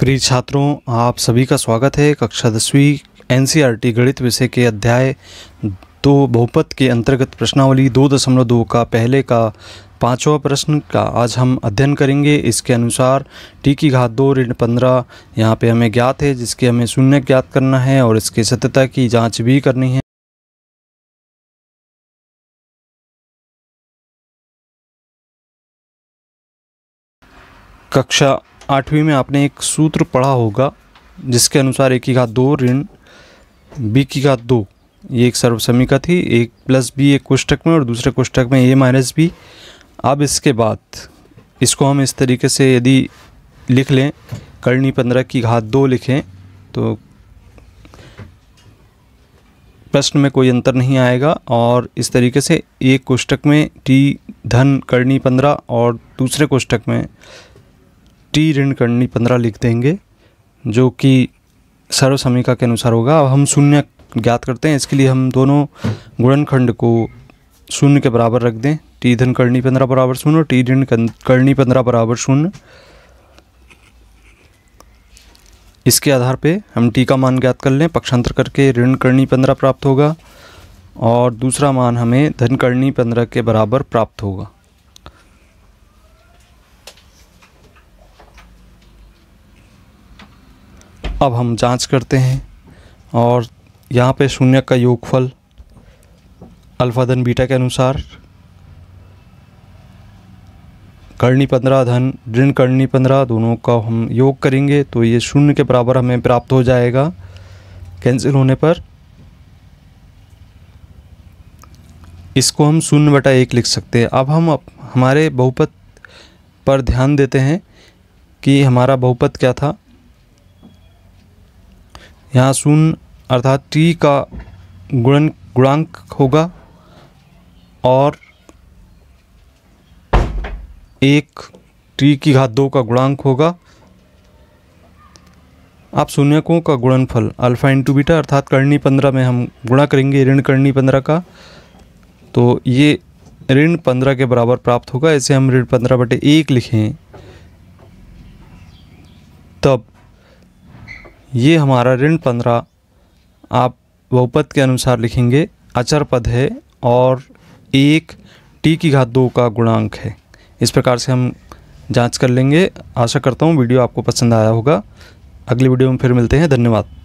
प्रिय छात्रों आप सभी का स्वागत है कक्षा दसवीं एन गणित विषय के अध्याय दो बहुपत के अंतर्गत प्रश्नावली दो दशमलव दो का पहले का पांचवा प्रश्न का आज हम अध्ययन करेंगे इसके अनुसार टी की घात दो ऋण पंद्रह यहाँ पे हमें ज्ञात है जिसके हमें शून्य ज्ञात करना है और इसके सत्यता की जाँच भी करनी है कक्षा आठवीं में आपने एक सूत्र पढ़ा होगा जिसके अनुसार एक की घात दो ऋण बी की घात दो ये एक सर्वसमिका थी एक प्लस बी एक कोष्टक में और दूसरे कोष्टक में ए माइनस बी अब इसके बाद इसको हम इस तरीके से यदि लिख लें करणी पंद्रह की घात दो लिखें तो प्रश्न में कोई अंतर नहीं आएगा और इस तरीके से एक कोष्टक में टी धन करणी पंद्रह और दूसरे कोष्टक में टी ऋण करनी पंद्रह लिख देंगे जो कि सर्व समीका के अनुसार होगा अब हम शून्य ज्ञात करते हैं इसके लिए हम दोनों गुणनखंड को शून्य के बराबर रख दें टी धन करनी पंद्रह बराबर शून्य और टी ऋण करनी पंद्रह बराबर शून्य इसके आधार पे हम टी का मान ज्ञात कर लें पक्षांतर करके ऋण करनी पंद्रह प्राप्त होगा और दूसरा मान हमें धन करनी पंद्रह के बराबर प्राप्त होगा अब हम जांच करते हैं और यहाँ पे शून्य का योगफल अल्फ़ा धन बीटा के अनुसार करणी पंद्रह धन ऋण करणी पंद्रह दोनों का हम योग करेंगे तो ये शून्य के बराबर हमें प्राप्त हो जाएगा कैंसिल होने पर इसको हम शून्य बटा एक लिख सकते हैं अब हम अप, हमारे बहुपत पर ध्यान देते हैं कि हमारा बहुपत क्या था यहाँ शून्य अर्थात टी का गुणन गुणांक होगा और एक टी की घात दो का गुणांक होगा आप शून्यकों का गुणनफल अल्फा इंटू बीटा अर्थात करणी पंद्रह में हम गुणा करेंगे ऋण करणी पंद्रह का तो ये ऋण पंद्रह के बराबर प्राप्त होगा ऐसे हम ऋण पंद्रह बटे एक लिखें तब ये हमारा ऋण पंद्रह आप बहुपद के अनुसार लिखेंगे अचर पद है और एक टी की घात दो का गुणांक है इस प्रकार से हम जांच कर लेंगे आशा करता हूँ वीडियो आपको पसंद आया होगा अगली वीडियो में फिर मिलते हैं धन्यवाद